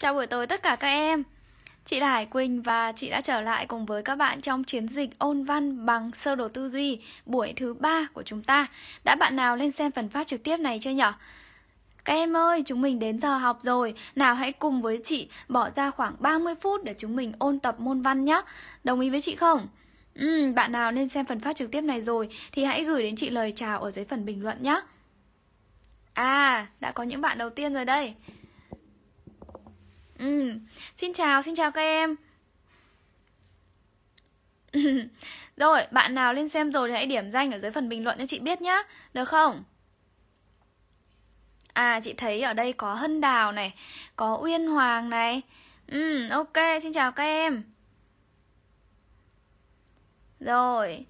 Chào buổi tối tất cả các em Chị là Hải Quỳnh và chị đã trở lại cùng với các bạn trong chiến dịch ôn văn bằng sơ đồ tư duy buổi thứ ba của chúng ta Đã bạn nào lên xem phần phát trực tiếp này chưa nhở? Các em ơi, chúng mình đến giờ học rồi Nào hãy cùng với chị bỏ ra khoảng 30 phút để chúng mình ôn tập môn văn nhé Đồng ý với chị không? Ừ, bạn nào nên xem phần phát trực tiếp này rồi thì hãy gửi đến chị lời chào ở dưới phần bình luận nhé À, đã có những bạn đầu tiên rồi đây Ừ. Xin chào, xin chào các em Rồi, bạn nào lên xem rồi thì hãy điểm danh ở dưới phần bình luận cho chị biết nhá Được không? À, chị thấy ở đây có Hân Đào này Có Uyên Hoàng này Ừ, ok, xin chào các em Rồi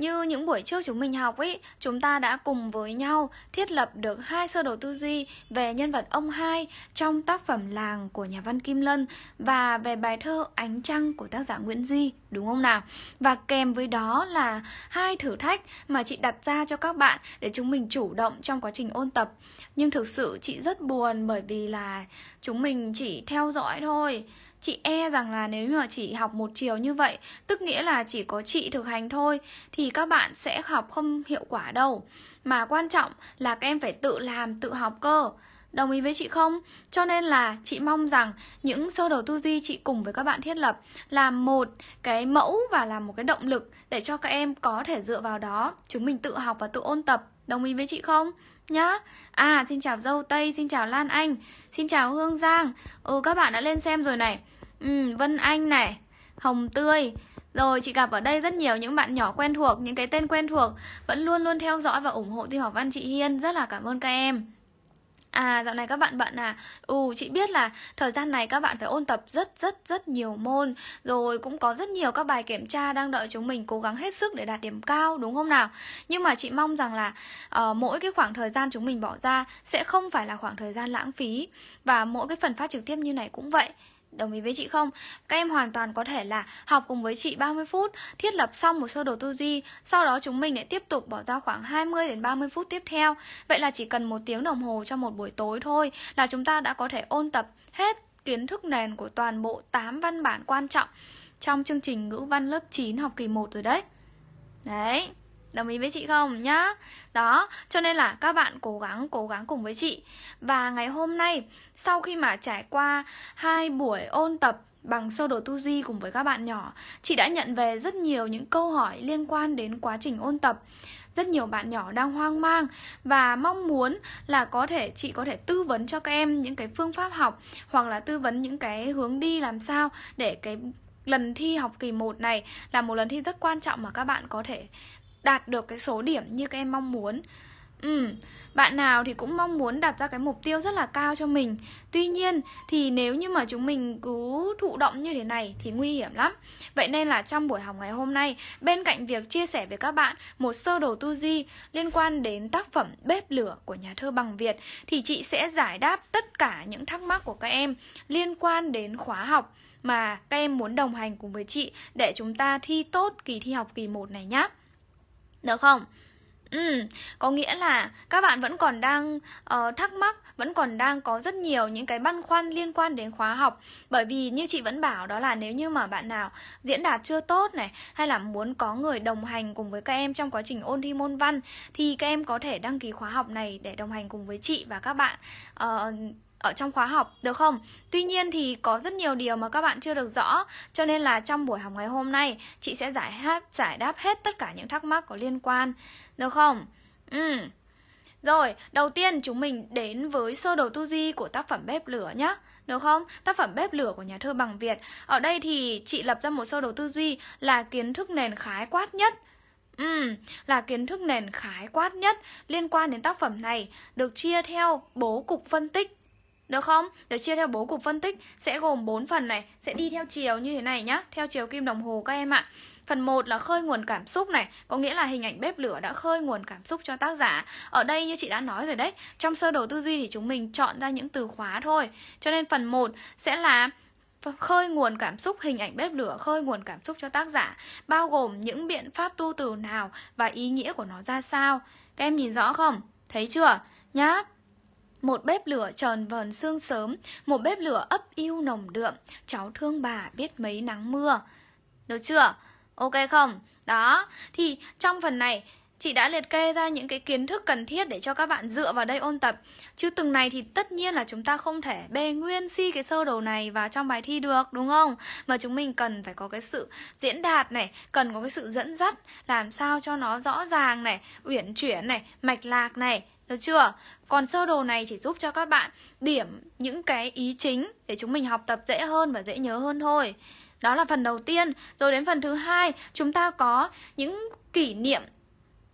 như những buổi trước chúng mình học ấy, chúng ta đã cùng với nhau thiết lập được hai sơ đồ tư duy về nhân vật ông hai trong tác phẩm Làng của nhà văn Kim Lân và về bài thơ Ánh trăng của tác giả Nguyễn Duy, đúng không nào? Và kèm với đó là hai thử thách mà chị đặt ra cho các bạn để chúng mình chủ động trong quá trình ôn tập. Nhưng thực sự chị rất buồn bởi vì là chúng mình chỉ theo dõi thôi chị e rằng là nếu mà chỉ học một chiều như vậy tức nghĩa là chỉ có chị thực hành thôi thì các bạn sẽ học không hiệu quả đâu mà quan trọng là các em phải tự làm tự học cơ Đồng ý với chị không? Cho nên là chị mong rằng những sơ đồ tư duy chị cùng với các bạn thiết lập là một cái mẫu và là một cái động lực để cho các em có thể dựa vào đó chúng mình tự học và tự ôn tập. Đồng ý với chị không? nhá À xin chào dâu Tây, xin chào Lan Anh Xin chào Hương Giang Ừ các bạn đã lên xem rồi này ừ, Vân Anh này, Hồng Tươi rồi chị gặp ở đây rất nhiều những bạn nhỏ quen thuộc Những cái tên quen thuộc Vẫn luôn luôn theo dõi và ủng hộ Thi Học Văn chị Hiên Rất là cảm ơn các em À dạo này các bạn bận à Ừ chị biết là thời gian này các bạn phải ôn tập rất rất rất nhiều môn Rồi cũng có rất nhiều các bài kiểm tra đang đợi chúng mình cố gắng hết sức để đạt điểm cao đúng không nào Nhưng mà chị mong rằng là uh, mỗi cái khoảng thời gian chúng mình bỏ ra sẽ không phải là khoảng thời gian lãng phí Và mỗi cái phần phát trực tiếp như này cũng vậy Đồng ý với chị không? Các em hoàn toàn có thể là học cùng với chị 30 phút, thiết lập xong một sơ đồ tư duy, sau đó chúng mình lại tiếp tục bỏ ra khoảng 20 đến 30 phút tiếp theo. Vậy là chỉ cần một tiếng đồng hồ cho một buổi tối thôi là chúng ta đã có thể ôn tập hết kiến thức nền của toàn bộ 8 văn bản quan trọng trong chương trình ngữ văn lớp 9 học kỳ 1 rồi đấy. Đấy. Đồng ý với chị không nhá? Đó, cho nên là các bạn cố gắng cố gắng cùng với chị. Và ngày hôm nay sau khi mà trải qua hai buổi ôn tập bằng sơ đồ tư duy cùng với các bạn nhỏ, chị đã nhận về rất nhiều những câu hỏi liên quan đến quá trình ôn tập. Rất nhiều bạn nhỏ đang hoang mang và mong muốn là có thể chị có thể tư vấn cho các em những cái phương pháp học hoặc là tư vấn những cái hướng đi làm sao để cái lần thi học kỳ 1 này là một lần thi rất quan trọng mà các bạn có thể đạt được cái số điểm như các em mong muốn Ừ, bạn nào thì cũng mong muốn đặt ra cái mục tiêu rất là cao cho mình Tuy nhiên thì nếu như mà chúng mình cứ thụ động như thế này thì nguy hiểm lắm Vậy nên là trong buổi học ngày hôm nay Bên cạnh việc chia sẻ với các bạn một sơ đồ tư duy liên quan đến tác phẩm Bếp lửa của nhà thơ Bằng Việt Thì chị sẽ giải đáp tất cả những thắc mắc của các em liên quan đến khóa học mà các em muốn đồng hành cùng với chị để chúng ta thi tốt kỳ thi học kỳ 1 này nhé. Được không? Ừ, có nghĩa là các bạn vẫn còn đang uh, thắc mắc, vẫn còn đang có rất nhiều những cái băn khoăn liên quan đến khóa học Bởi vì như chị vẫn bảo đó là nếu như mà bạn nào diễn đạt chưa tốt này Hay là muốn có người đồng hành cùng với các em trong quá trình ôn thi môn văn Thì các em có thể đăng ký khóa học này để đồng hành cùng với chị và các bạn uh, ở trong khóa học được không? Tuy nhiên thì có rất nhiều điều mà các bạn chưa được rõ cho nên là trong buổi học ngày hôm nay chị sẽ giải đáp giải đáp hết tất cả những thắc mắc có liên quan được không? Ừ. Rồi, đầu tiên chúng mình đến với sơ đồ tư duy của tác phẩm Bếp lửa nhé được không? Tác phẩm Bếp lửa của nhà thơ Bằng Việt. Ở đây thì chị lập ra một sơ đồ tư duy là kiến thức nền khái quát nhất. Ừ, là kiến thức nền khái quát nhất liên quan đến tác phẩm này được chia theo bố cục phân tích được không? Được chia theo bố cục phân tích sẽ gồm 4 phần này, sẽ đi theo chiều như thế này nhá, theo chiều kim đồng hồ các em ạ. Phần 1 là khơi nguồn cảm xúc này, có nghĩa là hình ảnh bếp lửa đã khơi nguồn cảm xúc cho tác giả. Ở đây như chị đã nói rồi đấy, trong sơ đồ tư duy thì chúng mình chọn ra những từ khóa thôi. Cho nên phần 1 sẽ là khơi nguồn cảm xúc hình ảnh bếp lửa khơi nguồn cảm xúc cho tác giả bao gồm những biện pháp tu từ nào và ý nghĩa của nó ra sao các em nhìn rõ không thấy chưa nhá một bếp lửa tròn vòn sương sớm, một bếp lửa ấp yêu nồng đượm, cháu thương bà biết mấy nắng mưa. Được chưa? Ok không? Đó, thì trong phần này chị đã liệt kê ra những cái kiến thức cần thiết để cho các bạn dựa vào đây ôn tập. Chứ từng này thì tất nhiên là chúng ta không thể bê nguyên si cái sơ đồ này vào trong bài thi được, đúng không? Mà chúng mình cần phải có cái sự diễn đạt này, cần có cái sự dẫn dắt, làm sao cho nó rõ ràng này, uyển chuyển này, mạch lạc này, được chưa? Còn sơ đồ này chỉ giúp cho các bạn điểm những cái ý chính để chúng mình học tập dễ hơn và dễ nhớ hơn thôi. Đó là phần đầu tiên. Rồi đến phần thứ hai, chúng ta có những kỷ niệm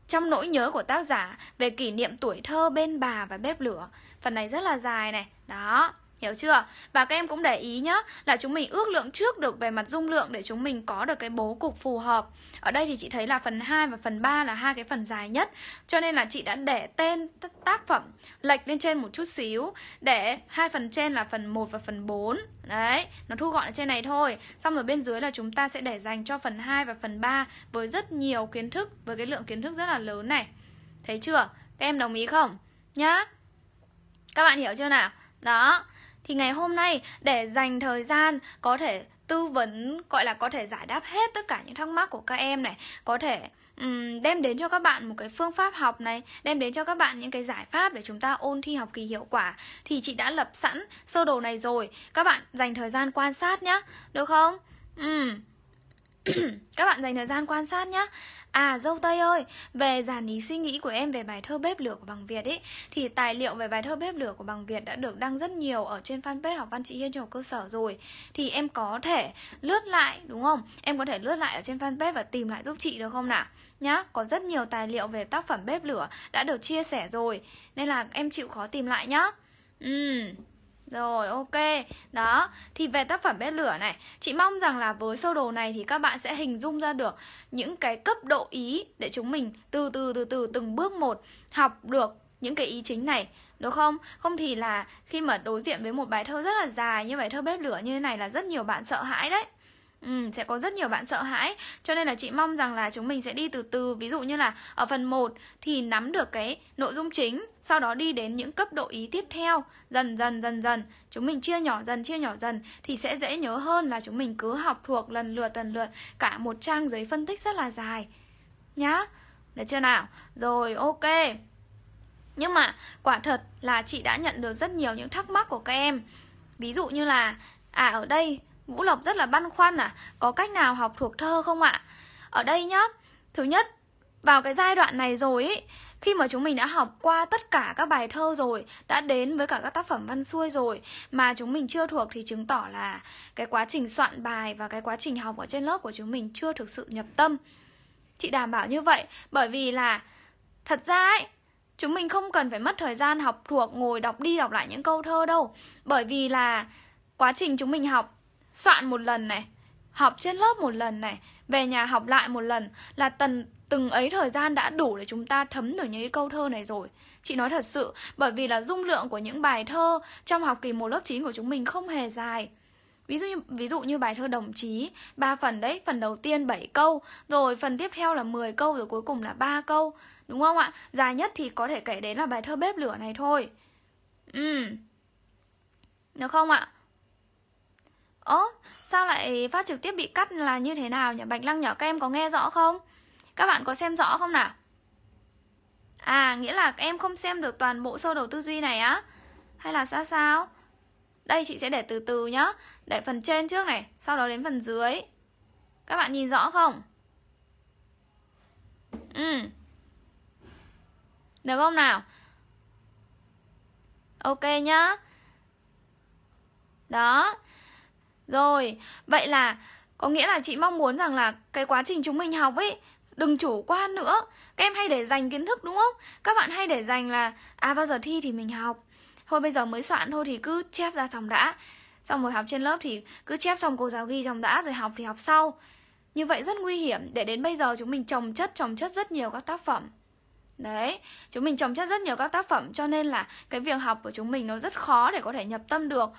trong nỗi nhớ của tác giả về kỷ niệm tuổi thơ bên bà và bếp lửa. Phần này rất là dài này. Đó. Hiểu chưa? Và các em cũng để ý nhá Là chúng mình ước lượng trước được về mặt dung lượng Để chúng mình có được cái bố cục phù hợp Ở đây thì chị thấy là phần 2 và phần 3 là hai cái phần dài nhất Cho nên là chị đã để tên tác phẩm lệch lên trên một chút xíu Để hai phần trên là phần 1 và phần 4 Đấy, nó thu gọn ở trên này thôi Xong rồi bên dưới là chúng ta sẽ để dành cho phần 2 và phần 3 Với rất nhiều kiến thức Với cái lượng kiến thức rất là lớn này Thấy chưa? Các em đồng ý không? Nhá Các bạn hiểu chưa nào? Đó thì ngày hôm nay để dành thời gian có thể tư vấn gọi là có thể giải đáp hết tất cả những thắc mắc của các em này có thể um, đem đến cho các bạn một cái phương pháp học này đem đến cho các bạn những cái giải pháp để chúng ta ôn thi học kỳ hiệu quả thì chị đã lập sẵn sơ đồ này rồi các bạn dành thời gian quan sát nhá được không um. các bạn dành thời gian quan sát nhá À dâu tây ơi, về giản ý suy nghĩ của em về bài thơ bếp lửa của bằng Việt ấy thì tài liệu về bài thơ bếp lửa của bằng Việt đã được đăng rất nhiều ở trên fanpage học văn chị Hiên trường cơ sở rồi. Thì em có thể lướt lại đúng không? Em có thể lướt lại ở trên fanpage và tìm lại giúp chị được không nào? Nhá, có rất nhiều tài liệu về tác phẩm bếp lửa đã được chia sẻ rồi nên là em chịu khó tìm lại nhá. Ừm. Uhm. Rồi ok Đó Thì về tác phẩm bếp lửa này Chị mong rằng là với sơ đồ này thì các bạn sẽ hình dung ra được Những cái cấp độ ý Để chúng mình từ từ từ từ từng bước một Học được những cái ý chính này Đúng không? Không thì là khi mà đối diện với một bài thơ rất là dài Như bài thơ bếp lửa như thế này là rất nhiều bạn sợ hãi đấy Ừ, sẽ có rất nhiều bạn sợ hãi Cho nên là chị mong rằng là chúng mình sẽ đi từ từ Ví dụ như là ở phần 1 thì nắm được cái nội dung chính Sau đó đi đến những cấp độ ý tiếp theo Dần dần dần dần Chúng mình chia nhỏ dần chia nhỏ dần Thì sẽ dễ nhớ hơn là chúng mình cứ học thuộc lần lượt lần lượt Cả một trang giấy phân tích rất là dài Nhá Được chưa nào Rồi ok Nhưng mà quả thật là chị đã nhận được rất nhiều những thắc mắc của các em Ví dụ như là À ở đây Vũ Lộc rất là băn khoăn à Có cách nào học thuộc thơ không ạ? Ở đây nhá Thứ nhất vào cái giai đoạn này rồi ý, khi mà chúng mình đã học qua tất cả các bài thơ rồi đã đến với cả các tác phẩm văn xuôi rồi mà chúng mình chưa thuộc thì chứng tỏ là cái quá trình soạn bài và cái quá trình học ở trên lớp của chúng mình chưa thực sự nhập tâm chị đảm bảo như vậy bởi vì là thật ra ấy chúng mình không cần phải mất thời gian học thuộc ngồi đọc đi đọc lại những câu thơ đâu bởi vì là quá trình chúng mình học soạn một lần này học trên lớp một lần này về nhà học lại một lần là tần từng ấy thời gian đã đủ để chúng ta thấm được những cái câu thơ này rồi chị nói thật sự bởi vì là dung lượng của những bài thơ trong học kỳ một lớp 9 của chúng mình không hề dài ví dụ như, ví dụ như bài thơ đồng chí ba phần đấy phần đầu tiên 7 câu rồi phần tiếp theo là 10 câu rồi cuối cùng là ba câu đúng không ạ dài nhất thì có thể kể đến là bài thơ bếp lửa này thôi ừ được không ạ Ơ, sao lại phát trực tiếp bị cắt là như thế nào nhỉ? Bạch Lăng nhỏ các em có nghe rõ không? Các bạn có xem rõ không nào? À, nghĩa là em không xem được toàn bộ sơ đồ tư duy này á? Hay là sao sao? Đây chị sẽ để từ từ nhá Để phần trên trước này, sau đó đến phần dưới Các bạn nhìn rõ không? Ừ Được không nào? Ok nhá Đó rồi, vậy là có nghĩa là chị mong muốn rằng là cái quá trình chúng mình học ấy đừng chủ quan nữa. Các em hay để dành kiến thức đúng không? Các bạn hay để dành là à bao giờ thi thì mình học. Thôi bây giờ mới soạn thôi thì cứ chép ra xong đã. Xong rồi học trên lớp thì cứ chép xong cô giáo ghi xong đã rồi học thì học sau. Như vậy rất nguy hiểm để đến bây giờ chúng mình trồng chất trồng chất rất nhiều các tác phẩm. Đấy, chúng mình trồng chất rất nhiều các tác phẩm cho nên là cái việc học của chúng mình nó rất khó để có thể nhập tâm được.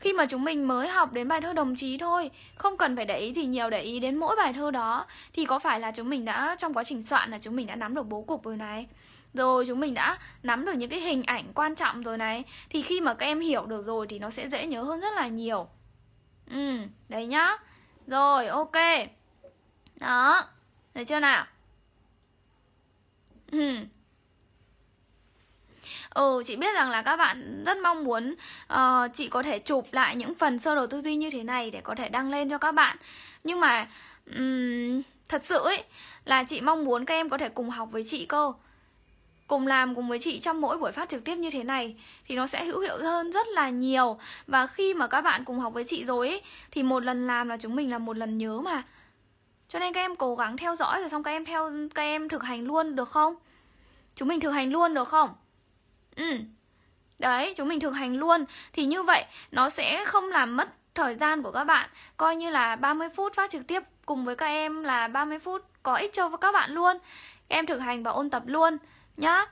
Khi mà chúng mình mới học đến bài thơ đồng chí thôi, không cần phải để ý gì nhiều để ý đến mỗi bài thơ đó thì có phải là chúng mình đã trong quá trình soạn là chúng mình đã nắm được bố cục rồi này. Rồi chúng mình đã nắm được những cái hình ảnh quan trọng rồi này Thì khi mà các em hiểu được rồi thì nó sẽ dễ nhớ hơn rất là nhiều Ừ, đấy nhá Rồi, ok Đó, được chưa nào Ừ ừ chị biết rằng là các bạn rất mong muốn uh, chị có thể chụp lại những phần sơ đồ tư duy như thế này để có thể đăng lên cho các bạn nhưng mà um, thật sự ấy là chị mong muốn các em có thể cùng học với chị cơ cùng làm cùng với chị trong mỗi buổi phát trực tiếp như thế này thì nó sẽ hữu hiệu hơn rất là nhiều và khi mà các bạn cùng học với chị rồi ấy, thì một lần làm là chúng mình là một lần nhớ mà cho nên các em cố gắng theo dõi rồi xong các em theo các em thực hành luôn được không chúng mình thực hành luôn được không ừ. đấy chúng mình thực hành luôn thì như vậy nó sẽ không làm mất thời gian của các bạn coi như là 30 phút phát trực tiếp cùng với các em là 30 phút có ích cho các bạn luôn em thực hành và ôn tập luôn nhá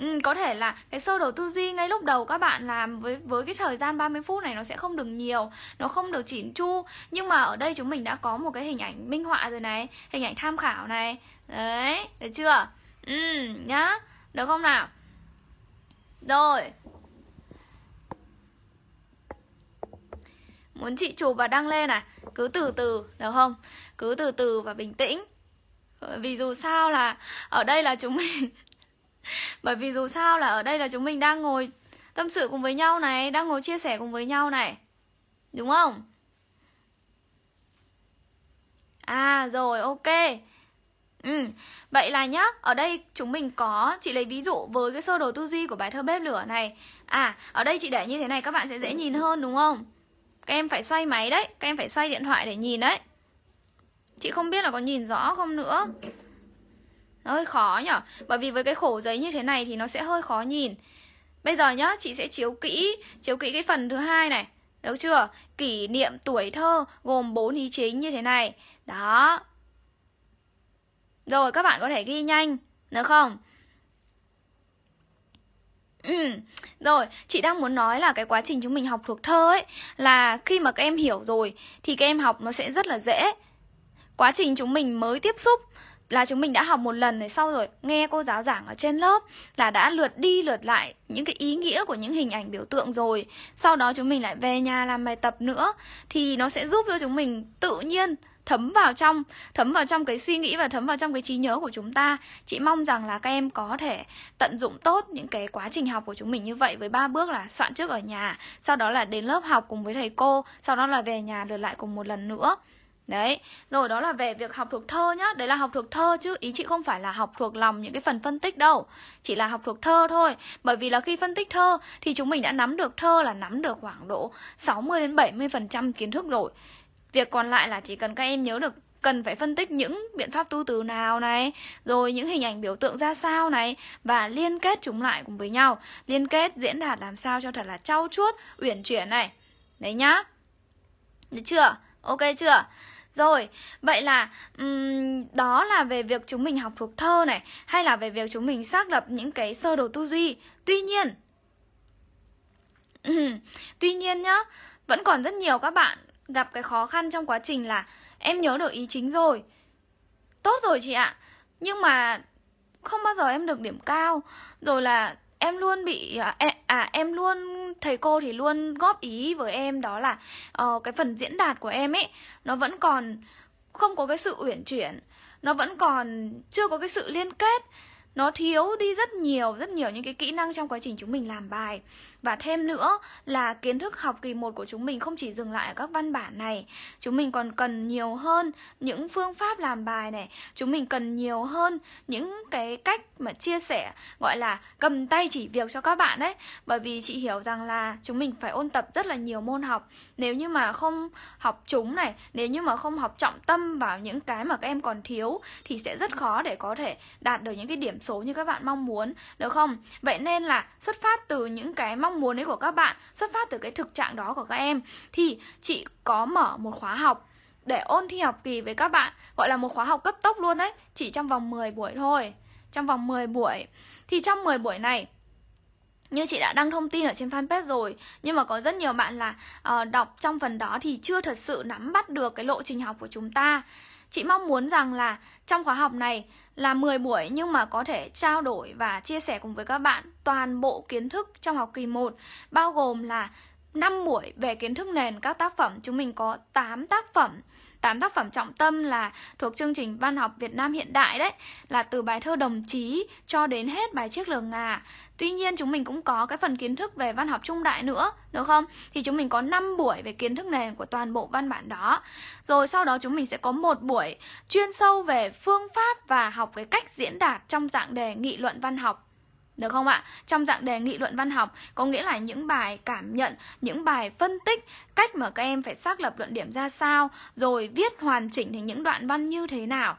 Ừ, có thể là cái sơ đồ tư duy ngay lúc đầu các bạn làm với với cái thời gian 30 phút này nó sẽ không được nhiều, nó không được chỉn chu. Nhưng mà ở đây chúng mình đã có một cái hình ảnh minh họa rồi này, hình ảnh tham khảo này. Đấy, được chưa? Ừ, nhá. Được không nào? Rồi Muốn chị chụp và đăng lên à Cứ từ từ, được không? Cứ từ từ và bình tĩnh vì dù sao là Ở đây là chúng mình Bởi vì dù sao là ở đây là chúng mình đang ngồi Tâm sự cùng với nhau này Đang ngồi chia sẻ cùng với nhau này Đúng không? À rồi ok Ừ. Vậy là nhá, ở đây chúng mình có chị lấy ví dụ với cái sơ đồ tư duy của bài thơ bếp lửa này. À, ở đây chị để như thế này các bạn sẽ dễ nhìn hơn đúng không? Các em phải xoay máy đấy, các em phải xoay điện thoại để nhìn đấy. Chị không biết là có nhìn rõ không nữa. Nó hơi khó nhở Bởi vì với cái khổ giấy như thế này thì nó sẽ hơi khó nhìn. Bây giờ nhá, chị sẽ chiếu kỹ, chiếu kỹ cái phần thứ hai này. Được chưa? Kỷ niệm tuổi thơ gồm 4 ý chính như thế này. Đó, rồi các bạn có thể ghi nhanh Được không? Ừ. Rồi, chị đang muốn nói là cái quá trình chúng mình học thuộc thơ ấy Là khi mà các em hiểu rồi Thì các em học nó sẽ rất là dễ Quá trình chúng mình mới tiếp xúc là chúng mình đã học một lần này sau rồi nghe cô giáo giảng ở trên lớp là đã lượt đi lượt lại những cái ý nghĩa của những hình ảnh biểu tượng rồi sau đó chúng mình lại về nhà làm bài tập nữa thì nó sẽ giúp cho chúng mình tự nhiên thấm vào trong thấm vào trong cái suy nghĩ và thấm vào trong cái trí nhớ của chúng ta chị mong rằng là các em có thể tận dụng tốt những cái quá trình học của chúng mình như vậy với ba bước là soạn trước ở nhà sau đó là đến lớp học cùng với thầy cô sau đó là về nhà lượt lại cùng một lần nữa Đấy, rồi đó là về việc học thuộc thơ nhá Đấy là học thuộc thơ chứ ý chị không phải là học thuộc lòng những cái phần phân tích đâu Chỉ là học thuộc thơ thôi Bởi vì là khi phân tích thơ thì chúng mình đã nắm được thơ là nắm được khoảng độ 60 đến 70% kiến thức rồi Việc còn lại là chỉ cần các em nhớ được cần phải phân tích những biện pháp tu từ nào này rồi những hình ảnh biểu tượng ra sao này và liên kết chúng lại cùng với nhau liên kết diễn đạt làm sao cho thật là trau chuốt uyển chuyển này đấy nhá được chưa ok chưa rồi, vậy là um, đó là về việc chúng mình học thuộc thơ này Hay là về việc chúng mình xác lập những cái sơ đồ tư duy Tuy nhiên Tuy nhiên nhá, vẫn còn rất nhiều các bạn gặp cái khó khăn trong quá trình là em nhớ được ý chính rồi tốt rồi chị ạ nhưng mà không bao giờ em được điểm cao rồi là em luôn bị à, em à, luôn thầy cô thì luôn góp ý với em đó là uh, cái phần diễn đạt của em ấy nó vẫn còn không có cái sự uyển chuyển nó vẫn còn chưa có cái sự liên kết nó thiếu đi rất nhiều rất nhiều những cái kỹ năng trong quá trình chúng mình làm bài và thêm nữa là kiến thức học kỳ 1 của chúng mình không chỉ dừng lại ở các văn bản này chúng mình còn cần nhiều hơn những phương pháp làm bài này chúng mình cần nhiều hơn những cái cách mà chia sẻ gọi là cầm tay chỉ việc cho các bạn đấy bởi vì chị hiểu rằng là chúng mình phải ôn tập rất là nhiều môn học nếu như mà không học chúng này nếu như mà không học trọng tâm vào những cái mà các em còn thiếu thì sẽ rất khó để có thể đạt được những cái điểm số như các bạn mong muốn được không vậy nên là xuất phát từ những cái mong muốn ấy của các bạn xuất phát từ cái thực trạng đó của các em thì chị có mở một khóa học để ôn thi học kỳ với các bạn gọi là một khóa học cấp tốc luôn đấy chỉ trong vòng 10 buổi thôi trong vòng 10 buổi thì trong 10 buổi này như chị đã đăng thông tin ở trên fanpage rồi nhưng mà có rất nhiều bạn là uh, đọc trong phần đó thì chưa thật sự nắm bắt được cái lộ trình học của chúng ta Chị mong muốn rằng là trong khóa học này là 10 buổi nhưng mà có thể trao đổi và chia sẻ cùng với các bạn toàn bộ kiến thức trong học kỳ 1 bao gồm là 5 buổi về kiến thức nền các tác phẩm chúng mình có 8 tác phẩm 8 tác phẩm trọng tâm là thuộc chương trình Văn học Việt Nam hiện đại đấy Là từ bài thơ Đồng Chí cho đến hết bài Chiếc Lường Ngà Tuy nhiên chúng mình cũng có cái phần kiến thức về văn học trung đại nữa Được không? Thì chúng mình có 5 buổi về kiến thức nền của toàn bộ văn bản đó Rồi sau đó chúng mình sẽ có một buổi chuyên sâu về phương pháp và học cái cách diễn đạt trong dạng đề nghị luận văn học được không ạ? Trong dạng đề nghị luận văn học có nghĩa là những bài cảm nhận, những bài phân tích cách mà các em phải xác lập luận điểm ra sao, rồi viết hoàn chỉnh thành những đoạn văn như thế nào.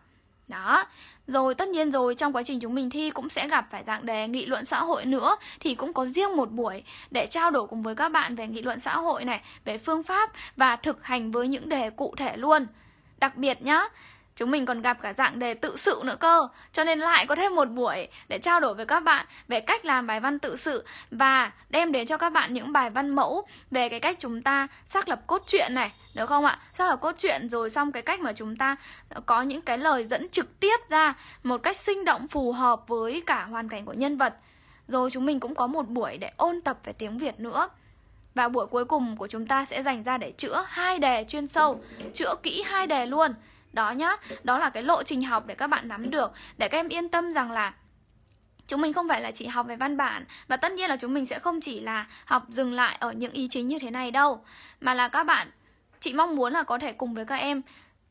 Đó. Rồi tất nhiên rồi trong quá trình chúng mình thi cũng sẽ gặp phải dạng đề nghị luận xã hội nữa thì cũng có riêng một buổi để trao đổi cùng với các bạn về nghị luận xã hội này, về phương pháp và thực hành với những đề cụ thể luôn. Đặc biệt nhá, Chúng mình còn gặp cả dạng đề tự sự nữa cơ Cho nên lại có thêm một buổi để trao đổi với các bạn về cách làm bài văn tự sự Và đem đến cho các bạn những bài văn mẫu về cái cách chúng ta xác lập cốt truyện này Được không ạ? Xác lập cốt truyện rồi xong cái cách mà chúng ta có những cái lời dẫn trực tiếp ra Một cách sinh động phù hợp với cả hoàn cảnh của nhân vật Rồi chúng mình cũng có một buổi để ôn tập về tiếng Việt nữa và buổi cuối cùng của chúng ta sẽ dành ra để chữa hai đề chuyên sâu, chữa kỹ hai đề luôn. Đó nhá, đó là cái lộ trình học để các bạn nắm được Để các em yên tâm rằng là chúng mình không phải là chỉ học về văn bản và tất nhiên là chúng mình sẽ không chỉ là học dừng lại ở những ý chính như thế này đâu mà là các bạn chị mong muốn là có thể cùng với các em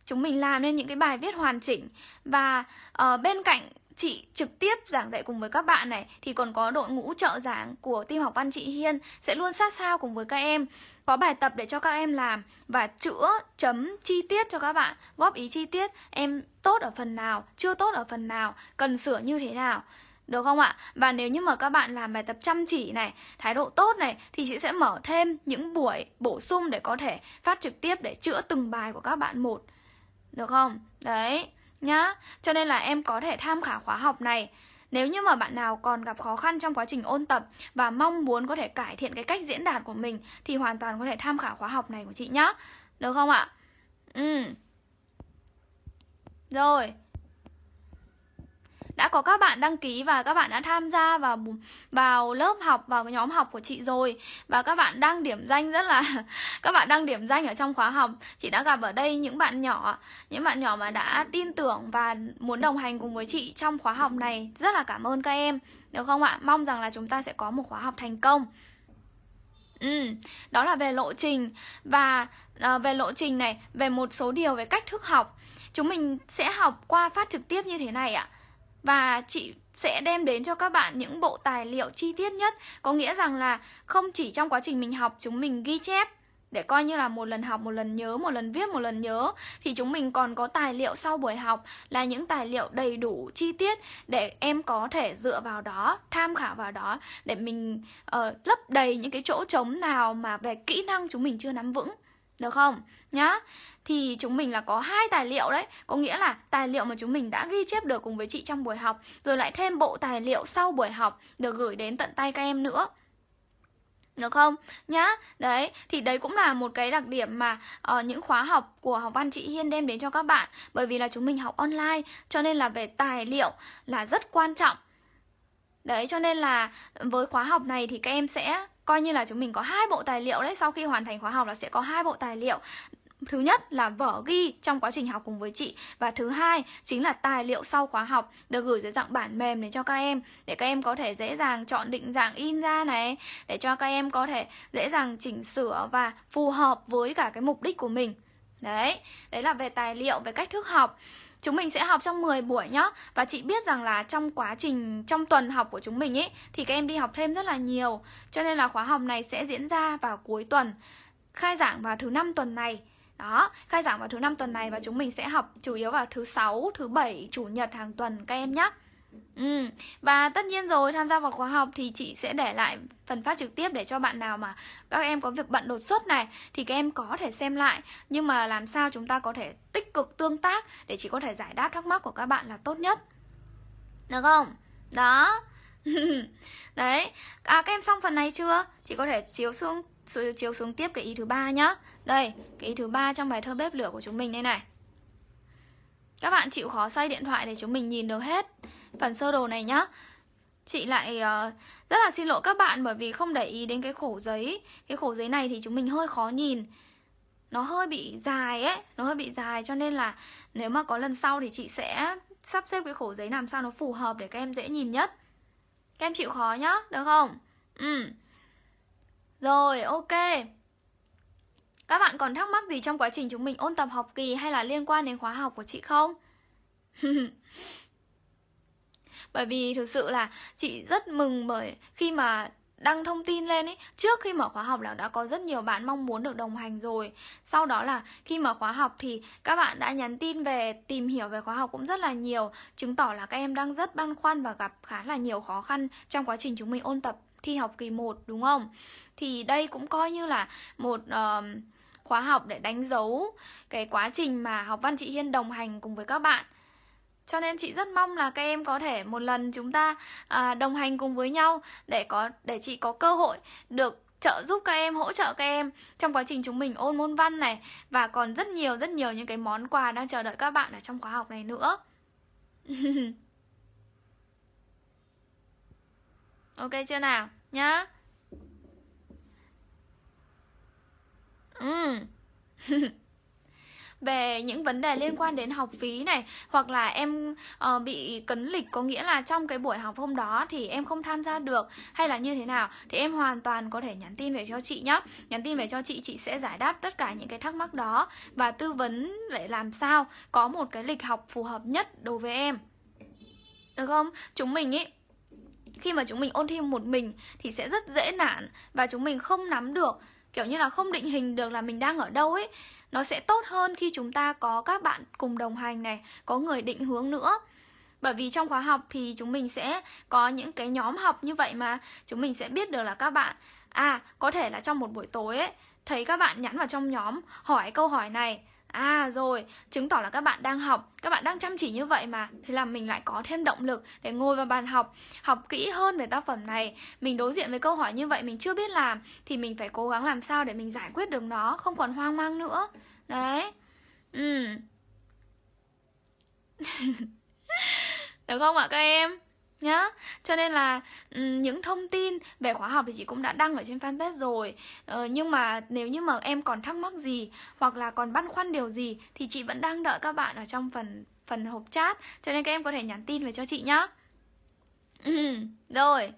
chúng mình làm nên những cái bài viết hoàn chỉnh và uh, bên cạnh chị trực tiếp giảng dạy cùng với các bạn này thì còn có đội ngũ trợ giảng của tiêu học văn chị Hiên sẽ luôn sát sao cùng với các em có bài tập để cho các em làm và chữa chấm chi tiết cho các bạn góp ý chi tiết em tốt ở phần nào chưa tốt ở phần nào cần sửa như thế nào được không ạ? Và nếu như mà các bạn làm bài tập chăm chỉ này, thái độ tốt này thì chị sẽ mở thêm những buổi bổ sung để có thể phát trực tiếp để chữa từng bài của các bạn một. Được không? Đấy, nhá. Cho nên là em có thể tham khảo khóa học này. Nếu như mà bạn nào còn gặp khó khăn trong quá trình ôn tập và mong muốn có thể cải thiện cái cách diễn đạt của mình thì hoàn toàn có thể tham khảo khóa học này của chị nhá. Được không ạ? Ừ. Rồi, đã có các bạn đăng ký và các bạn đã tham gia vào vào lớp học vào nhóm học của chị rồi và các bạn đang điểm danh rất là các bạn đang điểm danh ở trong khóa học chị đã gặp ở đây những bạn nhỏ những bạn nhỏ mà đã tin tưởng và muốn đồng hành cùng với chị trong khóa học này rất là cảm ơn các em được không ạ mong rằng là chúng ta sẽ có một khóa học thành công Ừ, đó là về lộ trình và à, về lộ trình này, về một số điều về cách thức học. Chúng mình sẽ học qua phát trực tiếp như thế này ạ và chị sẽ đem đến cho các bạn những bộ tài liệu chi tiết nhất có nghĩa rằng là không chỉ trong quá trình mình học chúng mình ghi chép để coi như là một lần học một lần nhớ một lần viết một lần nhớ thì chúng mình còn có tài liệu sau buổi học là những tài liệu đầy đủ chi tiết để em có thể dựa vào đó tham khảo vào đó để mình uh, lấp đầy những cái chỗ trống nào mà về kỹ năng chúng mình chưa nắm vững được không nhá thì chúng mình là có hai tài liệu đấy có nghĩa là tài liệu mà chúng mình đã ghi chép được cùng với chị trong buổi học rồi lại thêm bộ tài liệu sau buổi học được gửi đến tận tay các em nữa được không nhá đấy thì đấy cũng là một cái đặc điểm mà uh, những khóa học của học văn chị hiên đem đến cho các bạn bởi vì là chúng mình học online cho nên là về tài liệu là rất quan trọng đấy cho nên là với khóa học này thì các em sẽ coi như là chúng mình có hai bộ tài liệu đấy sau khi hoàn thành khóa học là sẽ có hai bộ tài liệu Thứ nhất là vở ghi trong quá trình học cùng với chị Và thứ hai chính là tài liệu sau khóa học Được gửi dưới dạng bản mềm để cho các em Để các em có thể dễ dàng chọn định dạng in ra này Để cho các em có thể dễ dàng chỉnh sửa và phù hợp với cả cái mục đích của mình Đấy, đấy là về tài liệu, về cách thức học Chúng mình sẽ học trong 10 buổi nhá Và chị biết rằng là trong quá trình, trong tuần học của chúng mình ý Thì các em đi học thêm rất là nhiều Cho nên là khóa học này sẽ diễn ra vào cuối tuần Khai giảng vào thứ năm tuần này đó, khai giảng vào thứ năm tuần này và chúng mình sẽ học chủ yếu vào thứ sáu, thứ bảy, chủ nhật hàng tuần các em nhé. Ừ. Và tất nhiên rồi tham gia vào khóa học thì chị sẽ để lại phần phát trực tiếp để cho bạn nào mà các em có việc bận đột xuất này thì các em có thể xem lại nhưng mà làm sao chúng ta có thể tích cực tương tác để chị có thể giải đáp thắc mắc của các bạn là tốt nhất. Được không? Đó. Đấy. À các em xong phần này chưa? Chị có thể chiếu xuống chiếu xuống tiếp cái ý thứ ba nhá. Đây, cái ý thứ ba trong bài thơ bếp lửa của chúng mình đây này. Các bạn chịu khó xoay điện thoại để chúng mình nhìn được hết phần sơ đồ này nhá Chị lại uh, rất là xin lỗi các bạn bởi vì không để ý đến cái khổ giấy Cái khổ giấy này thì chúng mình hơi khó nhìn Nó hơi bị dài ấy, nó hơi bị dài cho nên là nếu mà có lần sau thì chị sẽ sắp xếp cái khổ giấy làm sao nó phù hợp để các em dễ nhìn nhất Các em chịu khó nhá, được không? Ừ Rồi, ok Các bạn còn thắc mắc gì trong quá trình chúng mình ôn tập học kỳ hay là liên quan đến khóa học của chị không? bởi vì thực sự là chị rất mừng bởi khi mà đăng thông tin lên ấy trước khi mở khóa học là đã có rất nhiều bạn mong muốn được đồng hành rồi sau đó là khi mở khóa học thì các bạn đã nhắn tin về tìm hiểu về khóa học cũng rất là nhiều chứng tỏ là các em đang rất băn khoăn và gặp khá là nhiều khó khăn trong quá trình chúng mình ôn tập thi học kỳ 1 đúng không thì đây cũng coi như là một uh, khóa học để đánh dấu cái quá trình mà học văn chị Hiên đồng hành cùng với các bạn cho nên chị rất mong là các em có thể một lần chúng ta à, đồng hành cùng với nhau để có để chị có cơ hội được trợ giúp các em hỗ trợ các em trong quá trình chúng mình ôn môn văn này và còn rất nhiều rất nhiều những cái món quà đang chờ đợi các bạn ở trong khóa học này nữa ok chưa nào nhá ừ về những vấn đề liên quan đến học phí này hoặc là em uh, bị cấn lịch có nghĩa là trong cái buổi học hôm đó thì em không tham gia được hay là như thế nào thì em hoàn toàn có thể nhắn tin về cho chị nhé nhắn tin về cho chị chị sẽ giải đáp tất cả những cái thắc mắc đó và tư vấn để làm sao có một cái lịch học phù hợp nhất đối với em được không chúng mình ý khi mà chúng mình ôn thi một mình thì sẽ rất dễ nản và chúng mình không nắm được kiểu như là không định hình được là mình đang ở đâu ấy nó sẽ tốt hơn khi chúng ta có các bạn cùng đồng hành này có người định hướng nữa bởi vì trong khóa học thì chúng mình sẽ có những cái nhóm học như vậy mà chúng mình sẽ biết được là các bạn à có thể là trong một buổi tối ấy thấy các bạn nhắn vào trong nhóm hỏi câu hỏi này À rồi, chứng tỏ là các bạn đang học, các bạn đang chăm chỉ như vậy mà Thế là mình lại có thêm động lực để ngồi vào bàn học, học kỹ hơn về tác phẩm này Mình đối diện với câu hỏi như vậy mình chưa biết làm Thì mình phải cố gắng làm sao để mình giải quyết được nó, không còn hoang mang nữa Đấy Ừ Được không ạ các em? nhá cho nên là những thông tin về khóa học thì chị cũng đã đăng ở trên fanpage rồi ờ, nhưng mà nếu như mà em còn thắc mắc gì hoặc là còn băn khoăn điều gì thì chị vẫn đang đợi các bạn ở trong phần phần hộp chat cho nên các em có thể nhắn tin về cho chị nhá ừ, rồi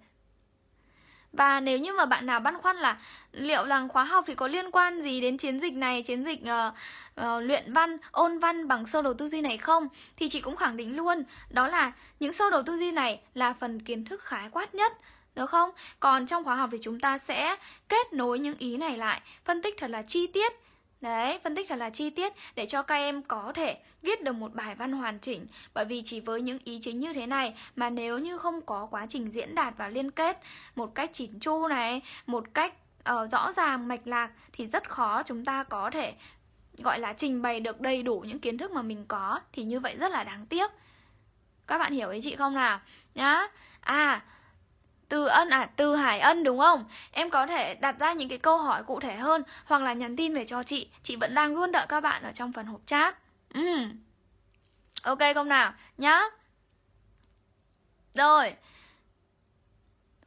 và nếu như mà bạn nào băn khoăn là liệu rằng khóa học thì có liên quan gì đến chiến dịch này, chiến dịch uh, uh, luyện văn, ôn văn bằng sơ đồ tư duy này không thì chị cũng khẳng định luôn đó là những sơ đồ tư duy này là phần kiến thức khái quát nhất được không? Còn trong khóa học thì chúng ta sẽ kết nối những ý này lại, phân tích thật là chi tiết Đấy, phân tích thật là chi tiết để cho các em có thể viết được một bài văn hoàn chỉnh Bởi vì chỉ với những ý chính như thế này mà nếu như không có quá trình diễn đạt và liên kết Một cách chỉnh chu này, một cách uh, rõ ràng, mạch lạc thì rất khó chúng ta có thể gọi là trình bày được đầy đủ những kiến thức mà mình có Thì như vậy rất là đáng tiếc Các bạn hiểu ý chị không nào? Nhá À từ ân à, từ Hải Ân đúng không? Em có thể đặt ra những cái câu hỏi cụ thể hơn hoặc là nhắn tin về cho chị. Chị vẫn đang luôn đợi các bạn ở trong phần hộp chat. Ừ. Ok không nào? Nhá. Rồi.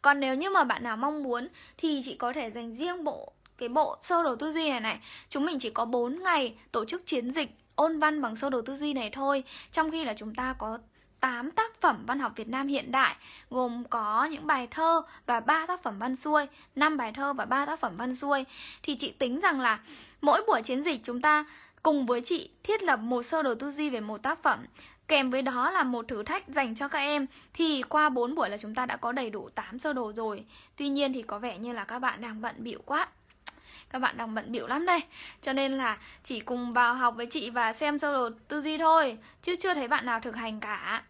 Còn nếu như mà bạn nào mong muốn thì chị có thể dành riêng bộ cái bộ sơ đồ tư duy này này. Chúng mình chỉ có 4 ngày tổ chức chiến dịch ôn văn bằng sơ đồ tư duy này thôi trong khi là chúng ta có 8 tác phẩm văn học Việt Nam hiện đại gồm có những bài thơ và 3 tác phẩm văn xuôi, 5 bài thơ và 3 tác phẩm văn xuôi thì chị tính rằng là mỗi buổi chiến dịch chúng ta cùng với chị thiết lập một sơ đồ tư duy về một tác phẩm kèm với đó là một thử thách dành cho các em thì qua 4 buổi là chúng ta đã có đầy đủ 8 sơ đồ rồi. Tuy nhiên thì có vẻ như là các bạn đang bận bịu quá các bạn đang bận bịu lắm đây cho nên là chỉ cùng vào học với chị và xem sơ đồ tư duy thôi chứ chưa thấy bạn nào thực hành cả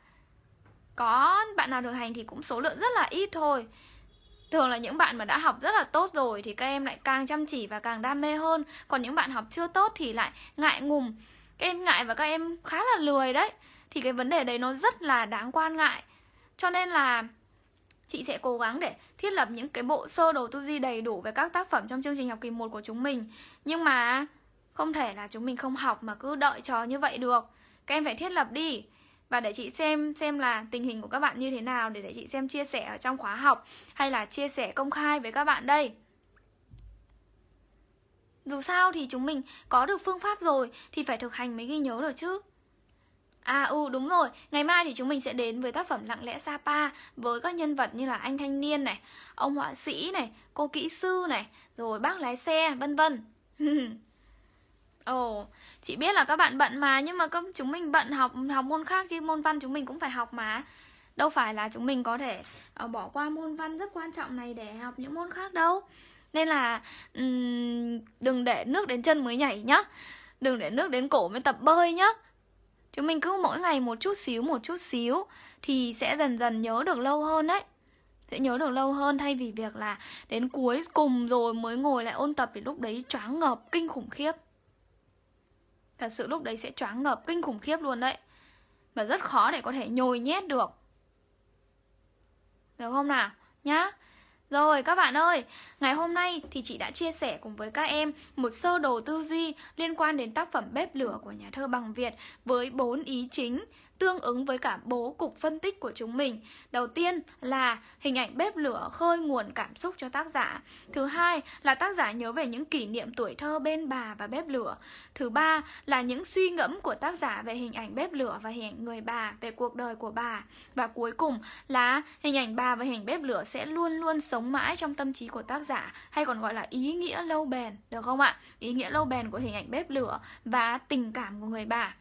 có bạn nào thực hành thì cũng số lượng rất là ít thôi thường là những bạn mà đã học rất là tốt rồi thì các em lại càng chăm chỉ và càng đam mê hơn còn những bạn học chưa tốt thì lại ngại ngùng các em ngại và các em khá là lười đấy thì cái vấn đề đấy nó rất là đáng quan ngại cho nên là chị sẽ cố gắng để thiết lập những cái bộ sơ đồ tư duy đầy đủ về các tác phẩm trong chương trình học kỳ 1 của chúng mình nhưng mà không thể là chúng mình không học mà cứ đợi chờ như vậy được các em phải thiết lập đi và để chị xem xem là tình hình của các bạn như thế nào để để chị xem chia sẻ ở trong khóa học hay là chia sẻ công khai với các bạn đây dù sao thì chúng mình có được phương pháp rồi thì phải thực hành mới ghi nhớ được chứ À ừ đúng rồi, ngày mai thì chúng mình sẽ đến với tác phẩm Lặng lẽ Sapa với các nhân vật như là anh thanh niên này, ông họa sĩ này, cô kỹ sư này, rồi bác lái xe vân vân. Ồ, chị biết là các bạn bận mà Nhưng mà chúng mình bận học học môn khác Chứ môn văn chúng mình cũng phải học mà Đâu phải là chúng mình có thể uh, bỏ qua môn văn rất quan trọng này Để học những môn khác đâu Nên là um, đừng để nước đến chân mới nhảy nhá Đừng để nước đến cổ mới tập bơi nhá Chúng mình cứ mỗi ngày một chút xíu một chút xíu Thì sẽ dần dần nhớ được lâu hơn đấy sẽ nhớ được lâu hơn thay vì việc là đến cuối cùng rồi mới ngồi lại ôn tập thì lúc đấy choáng ngợp kinh khủng khiếp Thật sự lúc đấy sẽ choáng ngợp kinh khủng khiếp luôn đấy Và rất khó để có thể nhồi nhét được Được không nào? Nhá rồi các bạn ơi, ngày hôm nay thì chị đã chia sẻ cùng với các em một sơ đồ tư duy liên quan đến tác phẩm Bếp lửa của nhà thơ Bằng Việt với bốn ý chính tương ứng với cả bố cục phân tích của chúng mình. Đầu tiên là hình ảnh bếp lửa khơi nguồn cảm xúc cho tác giả. Thứ hai là tác giả nhớ về những kỷ niệm tuổi thơ bên bà và bếp lửa. Thứ ba là những suy ngẫm của tác giả về hình ảnh bếp lửa và hình ảnh người bà, về cuộc đời của bà. Và cuối cùng là hình ảnh bà và hình ảnh bếp lửa sẽ luôn luôn sống mãi trong tâm trí của tác giả hay còn gọi là ý nghĩa lâu bền, được không ạ? Ý nghĩa lâu bền của hình ảnh bếp lửa và tình cảm của người bà.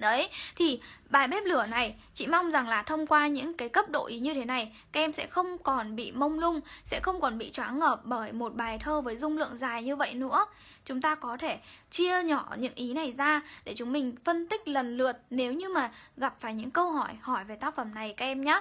Đấy, thì bài bếp lửa này chị mong rằng là thông qua những cái cấp độ ý như thế này Các em sẽ không còn bị mông lung, sẽ không còn bị choáng ngợp bởi một bài thơ với dung lượng dài như vậy nữa Chúng ta có thể chia nhỏ những ý này ra để chúng mình phân tích lần lượt nếu như mà gặp phải những câu hỏi hỏi về tác phẩm này các em nhé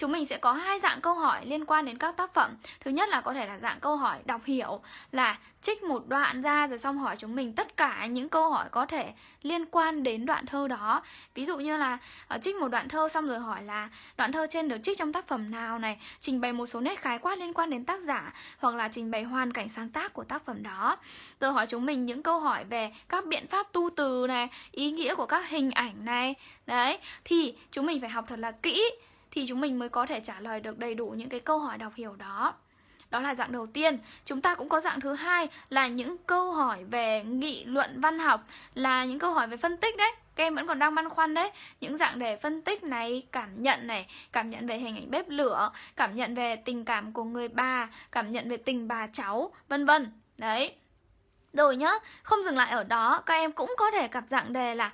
Chúng mình sẽ có hai dạng câu hỏi liên quan đến các tác phẩm. Thứ nhất là có thể là dạng câu hỏi đọc hiểu là trích một đoạn ra rồi xong hỏi chúng mình tất cả những câu hỏi có thể liên quan đến đoạn thơ đó. Ví dụ như là ờ, trích một đoạn thơ xong rồi hỏi là đoạn thơ trên được trích trong tác phẩm nào này, trình bày một số nét khái quát liên quan đến tác giả hoặc là trình bày hoàn cảnh sáng tác của tác phẩm đó. Rồi hỏi chúng mình những câu hỏi về các biện pháp tu từ này, ý nghĩa của các hình ảnh này. Đấy, thì chúng mình phải học thật là kỹ thì chúng mình mới có thể trả lời được đầy đủ những cái câu hỏi đọc hiểu đó đó là dạng đầu tiên chúng ta cũng có dạng thứ hai là những câu hỏi về nghị luận văn học là những câu hỏi về phân tích đấy các em vẫn còn đang băn khoăn đấy những dạng đề phân tích này cảm nhận này cảm nhận về hình ảnh bếp lửa cảm nhận về tình cảm của người bà cảm nhận về tình bà cháu vân vân đấy rồi nhá, không dừng lại ở đó, các em cũng có thể gặp dạng đề là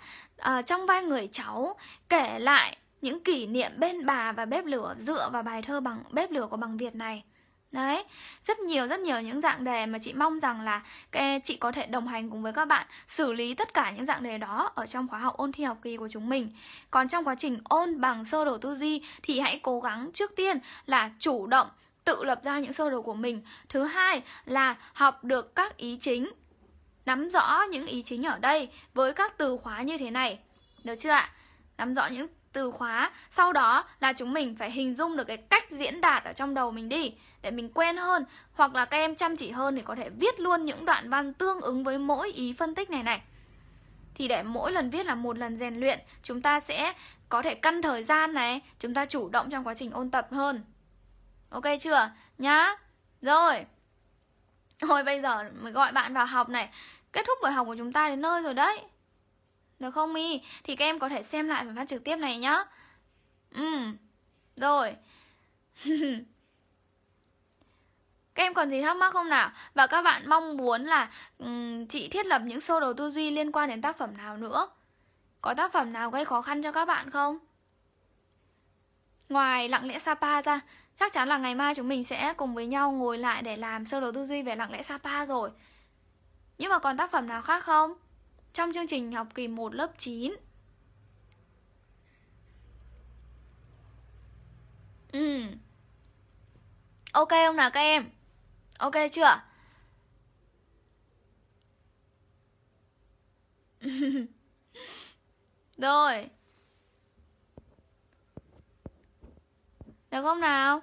uh, trong vai người cháu kể lại những kỷ niệm bên bà và bếp lửa dựa vào bài thơ bằng bếp lửa của bằng Việt này. Đấy, rất nhiều rất nhiều những dạng đề mà chị mong rằng là cái chị có thể đồng hành cùng với các bạn xử lý tất cả những dạng đề đó ở trong khóa học ôn thi học kỳ của chúng mình. Còn trong quá trình ôn bằng sơ đồ tư duy thì hãy cố gắng trước tiên là chủ động tự lập ra những sơ đồ của mình. Thứ hai là học được các ý chính, nắm rõ những ý chính ở đây với các từ khóa như thế này. Được chưa ạ? Nắm rõ những từ khóa sau đó là chúng mình phải hình dung được cái cách diễn đạt ở trong đầu mình đi để mình quen hơn hoặc là các em chăm chỉ hơn thì có thể viết luôn những đoạn văn tương ứng với mỗi ý phân tích này này thì để mỗi lần viết là một lần rèn luyện chúng ta sẽ có thể căn thời gian này chúng ta chủ động trong quá trình ôn tập hơn ok chưa nhá rồi thôi bây giờ mới gọi bạn vào học này kết thúc buổi học của chúng ta đến nơi rồi đấy được không Mi? Thì các em có thể xem lại phần phát trực tiếp này nhá Ừ Rồi Các em còn gì thắc mắc không nào? Và các bạn mong muốn là um, chị thiết lập những sơ đồ tư duy liên quan đến tác phẩm nào nữa? Có tác phẩm nào gây khó khăn cho các bạn không? Ngoài lặng lẽ Sapa ra, chắc chắn là ngày mai chúng mình sẽ cùng với nhau ngồi lại để làm sơ đồ tư duy về lặng lẽ Sapa rồi. Nhưng mà còn tác phẩm nào khác không? trong chương trình học kỳ 1 lớp 9. Ừ. Ok không nào các em? Ok chưa? Rồi. Được không nào?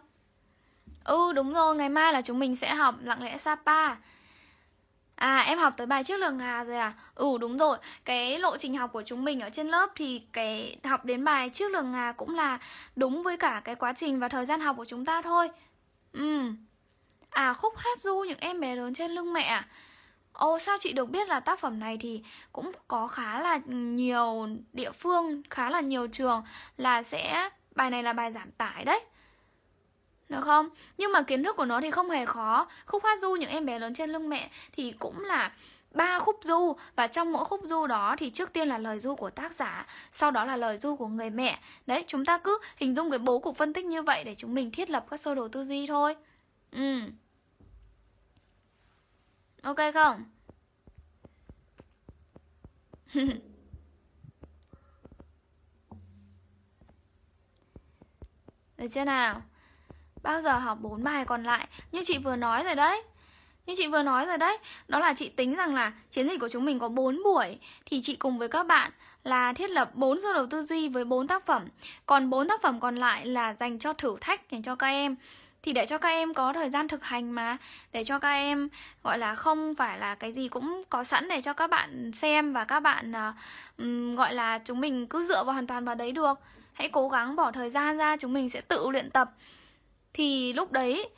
Ừ đúng rồi, ngày mai là chúng mình sẽ học lặng lẽ Sapa. À em học tới bài trước lường Hà rồi à? Ừ đúng rồi, cái lộ trình học của chúng mình ở trên lớp thì cái học đến bài trước lường Hà cũng là đúng với cả cái quá trình và thời gian học của chúng ta thôi Ừ À khúc hát du những em bé lớn trên lưng mẹ à? Ồ sao chị được biết là tác phẩm này thì cũng có khá là nhiều địa phương, khá là nhiều trường là sẽ bài này là bài giảm tải đấy được không? Nhưng mà kiến thức của nó thì không hề khó. Khúc hát du những em bé lớn trên lưng mẹ thì cũng là ba khúc du và trong mỗi khúc du đó thì trước tiên là lời du của tác giả, sau đó là lời du của người mẹ. Đấy, chúng ta cứ hình dung cái bố cục phân tích như vậy để chúng mình thiết lập các sơ đồ tư duy thôi. Ừ. Ok không? Được chưa nào? bao giờ học bốn bài còn lại như chị vừa nói rồi đấy như chị vừa nói rồi đấy đó là chị tính rằng là chiến dịch của chúng mình có 4 buổi thì chị cùng với các bạn là thiết lập 4 sơ đầu tư duy với 4 tác phẩm còn 4 tác phẩm còn lại là dành cho thử thách dành cho các em thì để cho các em có thời gian thực hành mà để cho các em gọi là không phải là cái gì cũng có sẵn để cho các bạn xem và các bạn um, gọi là chúng mình cứ dựa vào hoàn toàn vào đấy được hãy cố gắng bỏ thời gian ra chúng mình sẽ tự luyện tập thì lúc đấy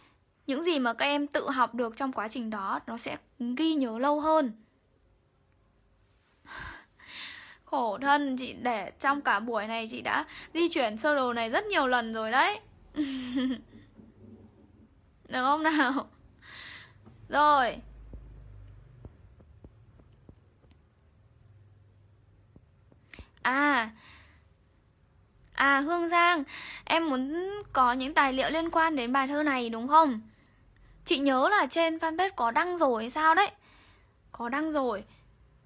những gì mà các em tự học được trong quá trình đó nó sẽ ghi nhớ lâu hơn khổ thân chị để trong cả buổi này chị đã di chuyển sơ đồ này rất nhiều lần rồi đấy được không nào rồi à À Hương Giang, em muốn có những tài liệu liên quan đến bài thơ này đúng không? Chị nhớ là trên fanpage có đăng rồi hay sao đấy Có đăng rồi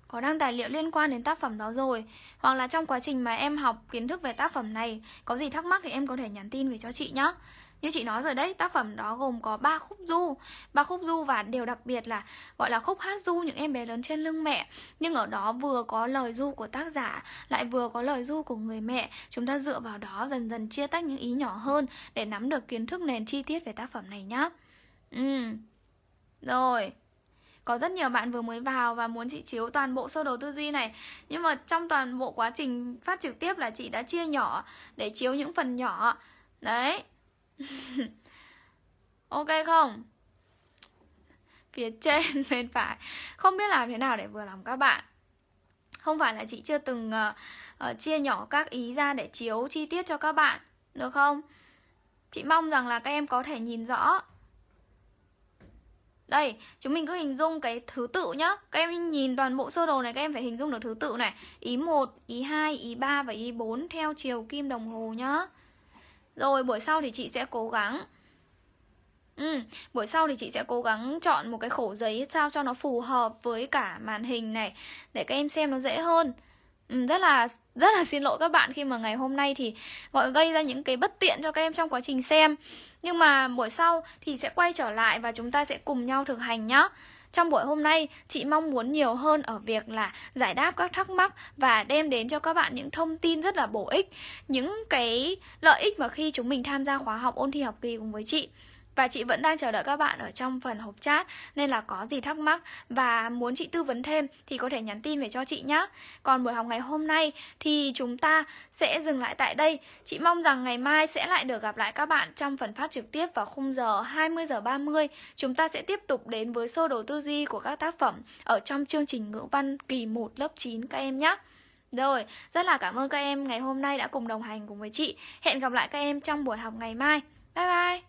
Có đăng tài liệu liên quan đến tác phẩm đó rồi Hoặc là trong quá trình mà em học kiến thức về tác phẩm này Có gì thắc mắc thì em có thể nhắn tin về cho chị nhé như chị nói rồi đấy tác phẩm đó gồm có ba khúc du ba khúc du và điều đặc biệt là gọi là khúc hát du những em bé lớn trên lưng mẹ nhưng ở đó vừa có lời du của tác giả lại vừa có lời du của người mẹ chúng ta dựa vào đó dần dần chia tách những ý nhỏ hơn để nắm được kiến thức nền chi tiết về tác phẩm này nhá ừ rồi có rất nhiều bạn vừa mới vào và muốn chị chiếu toàn bộ sơ đồ tư duy này nhưng mà trong toàn bộ quá trình phát trực tiếp là chị đã chia nhỏ để chiếu những phần nhỏ đấy ok không phía trên bên phải không biết làm thế nào để vừa lòng các bạn không phải là chị chưa từng uh, uh, chia nhỏ các ý ra để chiếu chi tiết cho các bạn được không chị mong rằng là các em có thể nhìn rõ đây, chúng mình cứ hình dung cái thứ tự nhá Các em nhìn toàn bộ sơ đồ này Các em phải hình dung được thứ tự này Ý 1, ý 2, ý 3 và ý 4 Theo chiều kim đồng hồ nhá rồi buổi sau thì chị sẽ cố gắng Ừ, buổi sau thì chị sẽ cố gắng chọn một cái khổ giấy sao cho nó phù hợp với cả màn hình này Để các em xem nó dễ hơn ừ, Rất là rất là xin lỗi các bạn khi mà ngày hôm nay thì gọi gây ra những cái bất tiện cho các em trong quá trình xem Nhưng mà buổi sau thì sẽ quay trở lại và chúng ta sẽ cùng nhau thực hành nhá trong buổi hôm nay, chị mong muốn nhiều hơn ở việc là giải đáp các thắc mắc và đem đến cho các bạn những thông tin rất là bổ ích, những cái lợi ích mà khi chúng mình tham gia khóa học ôn thi học kỳ cùng với chị. Và chị vẫn đang chờ đợi các bạn ở trong phần hộp chat Nên là có gì thắc mắc và muốn chị tư vấn thêm thì có thể nhắn tin về cho chị nhé Còn buổi học ngày hôm nay thì chúng ta sẽ dừng lại tại đây Chị mong rằng ngày mai sẽ lại được gặp lại các bạn trong phần phát trực tiếp vào khung giờ 20 giờ 30 Chúng ta sẽ tiếp tục đến với sơ đồ tư duy của các tác phẩm ở trong chương trình ngữ văn kỳ 1 lớp 9 các em nhé rồi, rất là cảm ơn các em ngày hôm nay đã cùng đồng hành cùng với chị. Hẹn gặp lại các em trong buổi học ngày mai. Bye bye!